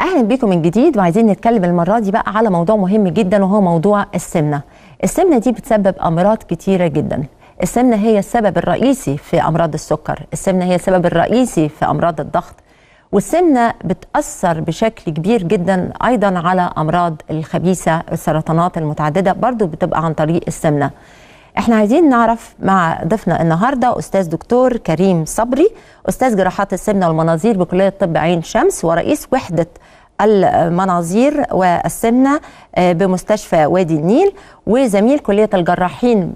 اهلا بيكم من جديد وعايزين نتكلم المره دي بقى على موضوع مهم جدا وهو موضوع السمنه السمنه دي بتسبب امراض كتيره جدا السمنه هي السبب الرئيسي في امراض السكر السمنه هي السبب الرئيسي في امراض الضغط والسمنه بتاثر بشكل كبير جدا ايضا على امراض الخبيثه السرطانات المتعدده برضو بتبقى عن طريق السمنه احنا عايزين نعرف مع ضيفنا النهارده استاذ دكتور كريم صبري استاذ جراحات السمنه والمناظير بكليه طب عين شمس ورئيس وحده المناظير والسمنه آه، بمستشفى وادي النيل وزميل كليه الجراحين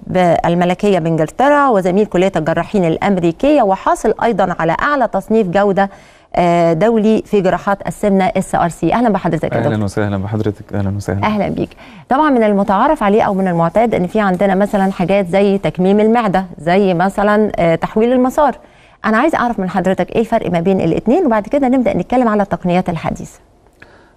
الملكيه بانجلترا وزميل كليه الجراحين الامريكيه وحاصل ايضا على اعلى تصنيف جوده آه، دولي في جراحات السمنه اس ار سي اهلا بحضرتك يا دكتور اهلا وسهلا بحضرتك اهلا وسهلا اهلا بيك طبعا من المتعارف عليه او من المعتاد ان في عندنا مثلا حاجات زي تكميم المعده زي مثلا آه، تحويل المسار انا عايز اعرف من حضرتك ايه الفرق ما بين الاثنين وبعد كده نبدا نتكلم على التقنيات الحديثه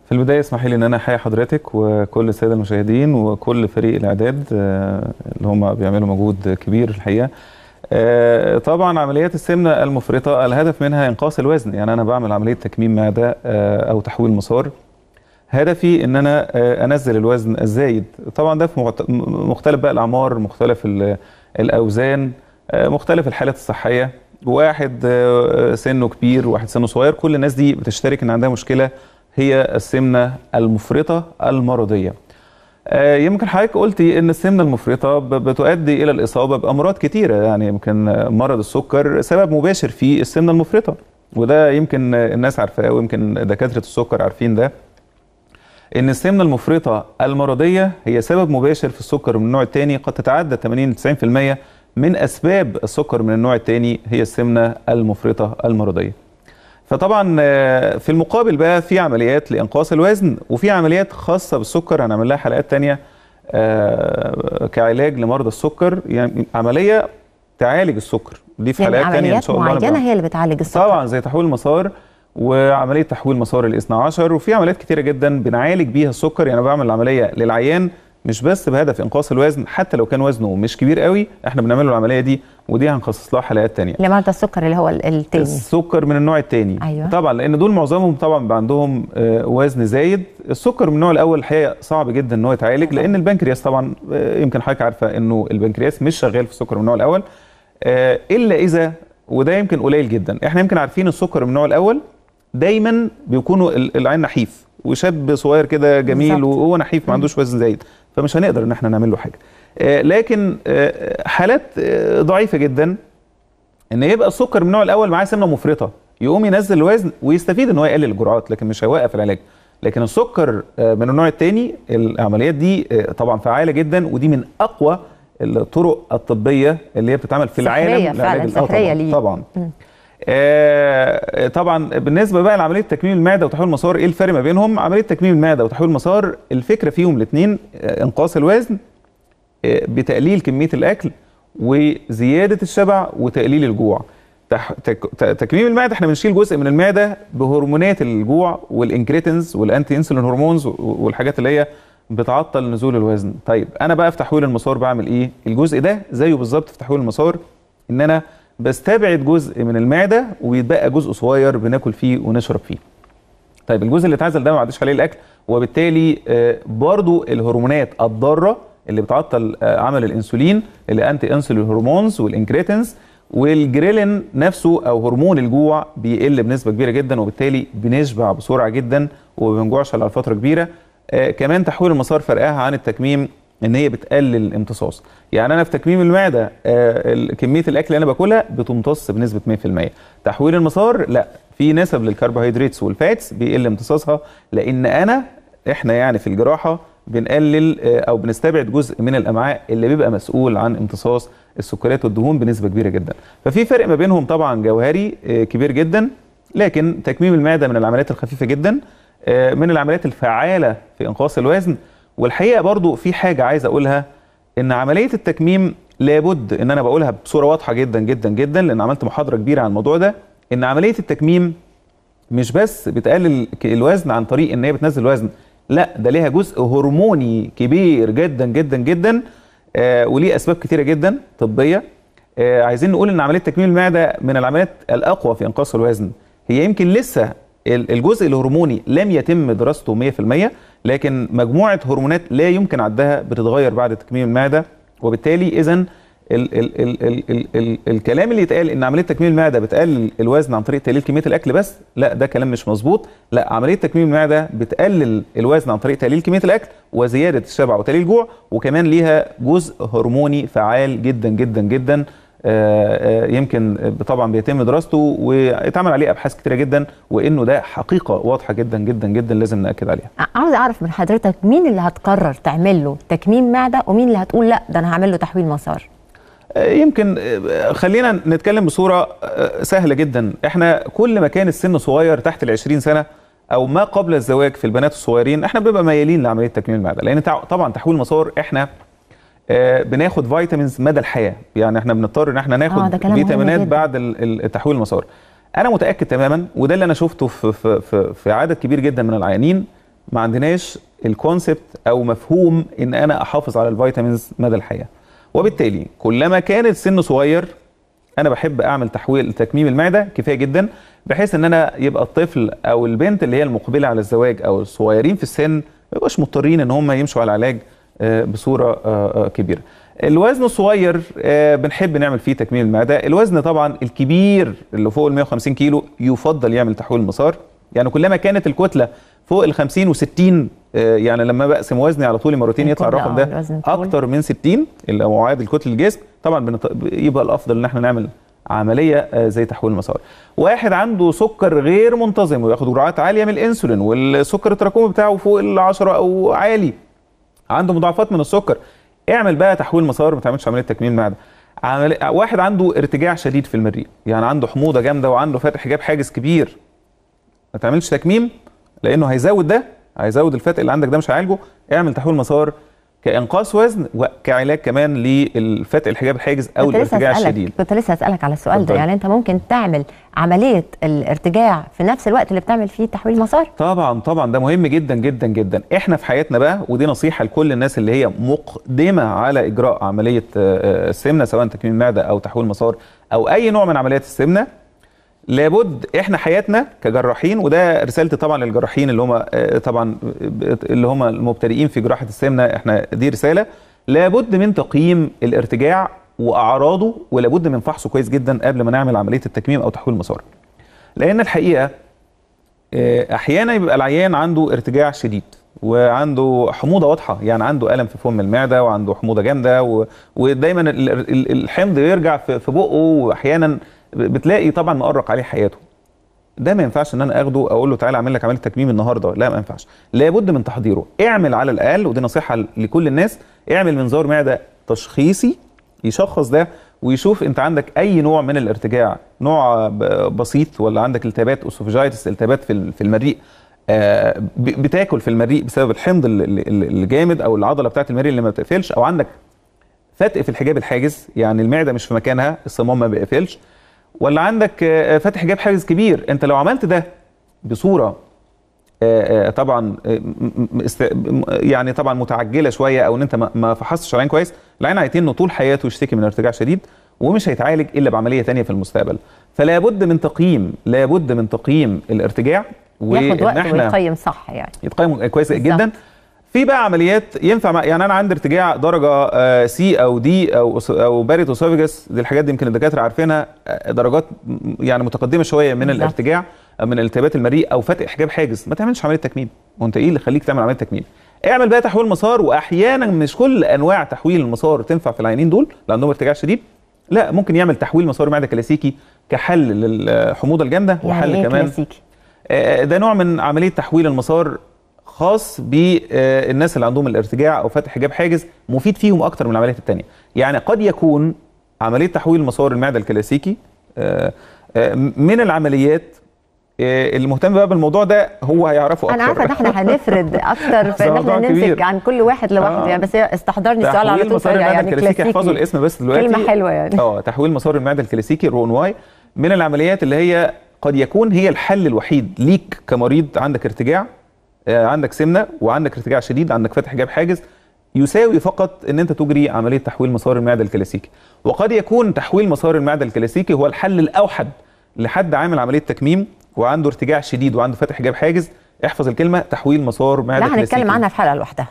في البداية اسمحي لي إن أنا أحيي حضرتك وكل السادة المشاهدين وكل فريق الإعداد آه، اللي هم بيعملوا مجهود كبير الحقيقة آه، طبعا عمليات السمنه المفرطه الهدف منها انقاص الوزن يعني انا بعمل عمليه تكميم معده آه، او تحويل مسار هدفي ان انا آه، انزل الوزن الزايد طبعا ده في مختلف بقى الاعمار مختلف الاوزان مختلف الحالات الصحيه واحد سنه كبير واحد سنه صغير كل الناس دي بتشترك ان عندها مشكله هي السمنه المفرطه المرضيه آه، يمكن حضرتك قلتي ان السمنه المفرطه بتؤدي الى الاصابه بامراض كتيره يعني يمكن مرض السكر سبب مباشر في السمنه المفرطه وده يمكن الناس عارفاه ويمكن دكاتره السكر عارفين ده ان السمنه المفرطه المرضيه هي سبب مباشر في السكر من النوع الثاني قد تتعدى 80 ل 90% من اسباب السكر من النوع الثاني هي السمنه المفرطه المرضيه فطبعا آه، في المقابل بقى في عمليات لانقاص الوزن وفي عمليات خاصه بالسكر هنعمل لها حلقات ثانيه آه، كعلاج لمرضى السكر يعني عمليه تعالج السكر دي في يعني حلقات ثانيه ان شاء الله معينه هي اللي بتعالج السكر طبعا زي تحويل المسار وعمليه تحويل مسار الاثنى عشر وفي عمليات كثيره جدا بنعالج بيها السكر يعني بعمل العمليه للعيان مش بس بهدف انقاص الوزن حتى لو كان وزنه مش كبير قوي احنا بنعمل له العمليه دي ودي هنخصص لها حلقات تانية لمرضى السكر اللي هو التاني السكر من النوع التاني أيوة. طبعا لان دول معظمهم طبعا بيبقى عندهم آه، وزن زايد السكر من النوع الاول الحقيقه صعب جدا ان هو يتعالج أيوة. لان البنكرياس طبعا آه، يمكن حضرتك عارفه انه البنكرياس مش شغال في السكر من النوع الاول آه، الا اذا وده يمكن قليل جدا احنا يمكن عارفين السكر من النوع الاول دايما بيكونوا العين نحيف وشاب صغير كده جميل وهو نحيف ما عندوش وزن زايد فمش هنقدر ان احنا نعمل له حاجه آه، لكن آه، حالات آه، ضعيفه جدا ان يبقى السكر من النوع الاول معاه سمنه مفرطه يقوم ينزل الوزن ويستفيد ان هو يقلل الجرعات لكن مش هيوقف العلاج لكن السكر من النوع الثاني العمليات دي طبعا فعاله جدا ودي من اقوى الطرق الطبيه اللي هي بتتعمل في العالم سحرية فعلا سحريه ليه طبعا, طبعاً. آه طبعا بالنسبه بقى لعمليه تكميم المعده وتحويل المسار ايه الفرق ما بينهم عمليه تكميم المعده وتحويل المسار الفكره فيهم الاثنين آه، انقاص الوزن آه بتقليل كميه الاكل وزياده الشبع وتقليل الجوع تح... تك... تكميم المعده احنا بنشيل جزء من المعده بهرمونات الجوع والانكريتنز والانتي انسولين هرمونز والحاجات اللي هي بتعطل نزول الوزن طيب انا بقى في تحويل المسار بعمل ايه الجزء ده زيه بالظبط في تحويل المسار ان انا بستبعد جزء من المعده ويتبقى جزء صغير بناكل فيه ونشرب فيه طيب الجزء اللي اتعزل ده ما عادش عليه الاكل وبالتالي آه، برضو الهرمونات الضاره اللي بتعطل آه، عمل الانسولين الانتي انسولين هرمونز والانكريتنز والجريلين نفسه او هرمون الجوع بيقل بنسبه كبيره جدا وبالتالي بنشبع بسرعه جدا وما بنجوعش على فتره كبيره آه كمان تحويل المسار فرقاها عن التكميم ان هي بتقلل الامتصاص يعني انا في تكميم المعده آه، كميه الاكل اللي انا باكلها بتمتص بنسبه 100% تحويل المسار لا في نسب للكربوهيدراتس والفاتس بيقل امتصاصها لان انا احنا يعني في الجراحه بنقلل آه، او بنستبعد جزء من الامعاء اللي بيبقى مسؤول عن امتصاص السكريات والدهون بنسبه كبيره جدا ففي فرق ما بينهم طبعا جوهري آه، كبير جدا لكن تكميم المعده من العمليات الخفيفه جدا من العمليات الفعاله في انقاص الوزن والحقيقه برضو في حاجه عايز اقولها ان عمليه التكميم لابد ان انا بقولها بصوره واضحه جدا جدا جدا لان عملت محاضره كبيره عن الموضوع ده ان عمليه التكميم مش بس بتقلل الوزن عن طريق ان هي بتنزل الوزن لا ده ليها جزء هرموني كبير جدا جدا جدا آه وليه اسباب كثيره جدا طبيه آه عايزين نقول ان عمليه تكميم المعده من العمليات الاقوى في انقاص الوزن هي يمكن لسه الجزء الهرموني لم يتم دراسته 100% لكن مجموعه هرمونات لا يمكن عدها بتتغير بعد تكميم المعده وبالتالي اذا ال ال ال ال ال ال الكلام اللي يتقال ان عمليه تكميم المعده بتقلل الوزن عن طريق تقليل كميه الاكل بس لا ده كلام مش مظبوط لا عمليه تكميم المعده بتقلل الوزن عن طريق تقليل كميه الاكل وزياده الشبع وتقليل الجوع وكمان ليها جزء هرموني فعال جدا جدا جدا آه، آه، يمكن طبعا بيتم دراسته واتعمل عليه ابحاث كتيره جدا وانه ده حقيقه واضحه جدا جدا جدا لازم ناكد عليها عاوز اعرف من حضرتك مين اللي هتقرر تعمل له تكميم معده ومين اللي هتقول لا ده انا هعمل له تحويل مسار آه، يمكن خلينا نتكلم بصوره سهله جدا احنا كل ما كان السن صغير تحت ال 20 سنه او ما قبل الزواج في البنات الصغيرين احنا بنبقى ميالين لعمليه تكميم المعده لان طبعا تحويل مسار احنا آه، بناخد فيتامينز مدى الحياه يعني احنا بنضطر ان احنا ناخد فيتامينات آه، بعد تحويل المسار انا متاكد تماما وده اللي انا شفته في في في, في عدد كبير جدا من العيانين ما عندناش الكونسبت او مفهوم ان انا احافظ على الفيتامينز مدى الحياه وبالتالي كلما كان السن صغير انا بحب اعمل تحويل تكميم المعده كفايه جدا بحيث ان انا يبقى الطفل او البنت اللي هي المقبله على الزواج او الصغيرين في السن ما يبقاش مضطرين ان هم يمشوا على علاج آه، بصوره آه، آه، كبيره الوزن الصغير بنحب نعمل فيه تكميم المعده الوزن طبعا الكبير اللي فوق ال 150 كيلو يفضل يعمل تحويل المسار، يعني كلما كانت الكتله فوق ال 50 و60 يعني لما بقسم وزني على طول مرتين يطلع الرقم ده اكتر من 60 اللي هو عدد كتل الجسم طبعا يبقى الافضل ان احنا نعمل عمليه زي تحويل المسار واحد عنده سكر غير منتظم وياخد جرعات عاليه من الانسولين والسكر التراكمي بتاعه فوق ال 10 او عالي عنده مضاعفات من السكر اعمل بقى تحويل مسار ما تعملش عمليه تكميم معده عمل... واحد عنده ارتجاع شديد في المريء يعني عنده حموضه جامده وعنده فتح جاب حاجز كبير ما تعملش تكميم لانه هيزود ده هيزود الفتق اللي عندك ده مش هيعالجه اعمل تحويل مسار كانقاص وزن وكعلاج كمان للفتق الحجاب الحاجز او الارتجاع الشديد كنت لسه هسالك على السؤال ده يعني انت ممكن تعمل عمليه الارتجاع في نفس الوقت اللي بتعمل فيه تحويل مسار طبعا طبعا ده مهم جدا جدا جدا احنا في حياتنا بقى ودي نصيحه لكل الناس اللي هي مقدمه على اجراء عمليه آه، آه، السمنه سواء تكميم معده او تحويل مسار او اي نوع من عمليات السمنه لابد احنا حياتنا كجراحين وده رسالتي طبعا للجراحين اللي هم آه، طبعا اللي هم المبتدئين في جراحه السمنه احنا دي رساله لابد من تقييم الارتجاع واعراضه ولابد من فحصه كويس جدا قبل ما نعمل عمليه التكميم او تحويل المسار. لان الحقيقه آه، احيانا يبقى العيان عنده ارتجاع شديد وعنده حموضه واضحه يعني عنده الم في فم المعده وعنده حموضه جامده ودايما الحمض يرجع في بقه واحيانا بتلاقي طبعا مقرق عليه حياته ده ما ينفعش ان انا اخده اقول له تعالى اعمل لك عمليه تكميم النهارده لا ما ينفعش لابد من تحضيره اعمل على الاقل ودي نصيحه لكل الناس اعمل منظار معده تشخيصي يشخص ده ويشوف انت عندك اي نوع من الارتجاع نوع بسيط ولا عندك التهابات اوسوفاجيتس التهابات في المريء آه، بتاكل في المريء بسبب الحمض الجامد او العضله بتاعه المريء اللي ما بتقفلش او عندك فتق في الحجاب الحاجز يعني المعده مش في مكانها الصمام ما بيقفلش ولا عندك آه، آه، فاتح جاب حاجز كبير انت لو عملت ده بصوره آه، طبعا يعني طبعا متعجله شويه او ان انت ما فحصتش العين كويس العين هيتنه طول حياته يشتكي من ارتجاع شديد ومش هيتعالج الا بعمليه ثانيه في المستقبل فلا بد من تقييم لا بد من تقييم الارتجاع ياخد وقت ويقيم ويتقيم صح يعني يتقيم كويس جدا في بقى عمليات ينفع يعني انا عندي ارتجاع درجه سي آه، او دي او او باريت اوسوفيجس دي الحاجات دي يمكن الدكاتره عارفينها آه، درجات يعني متقدمه شويه من الارتجاع آه، من التهابات المريء او فتق حجاب حاجز ما تعملش عمليه تكميم وانت ايه اللي يخليك تعمل عمليه تكميم اعمل بقى تحويل مسار واحيانا مش كل انواع تحويل المسار تنفع في العينين دول لانهم ارتجاع شديد لا ممكن يعمل تحويل مسار معده كلاسيكي كحل للحموضه الجامده يعني وحل يعني كمان كلاسيكي. ده نوع من عمليه تحويل المسار خاص بالناس آه، اللي عندهم الارتجاع او فتح حجاب حاجز مفيد فيهم اكتر من العمليات الثانيه يعني قد يكون عمليه تحويل مسار المعده الكلاسيكي آه، آه، من العمليات المهتم بقى بالموضوع ده هو هيعرفه اكتر انا عارفه ان احنا هنفرد اكتر فان احنا نمسك عن كل واحد لوحده آه. يعني بس استحضرني السؤال على طول يعني كلاسيكي احفظوا الاسم بس دلوقتي كلمه حلوه يعني اه تحويل مسار المعده الكلاسيكي رون واي من العمليات اللي هي قد يكون هي الحل الوحيد ليك كمريض عندك ارتجاع آه، عندك سمنه وعندك ارتجاع شديد عندك فتح جاب حاجز يساوي فقط ان انت تجري عمليه تحويل مسار المعده الكلاسيكي وقد يكون تحويل مسار المعده الكلاسيكي هو الحل الاوحد لحد عامل عمليه تكميم وعنده ارتجاع شديد وعنده فتح جاب حاجز احفظ الكلمه تحويل مسار معده كلاسيكي لا هنتكلم عنها في حلقه لوحدها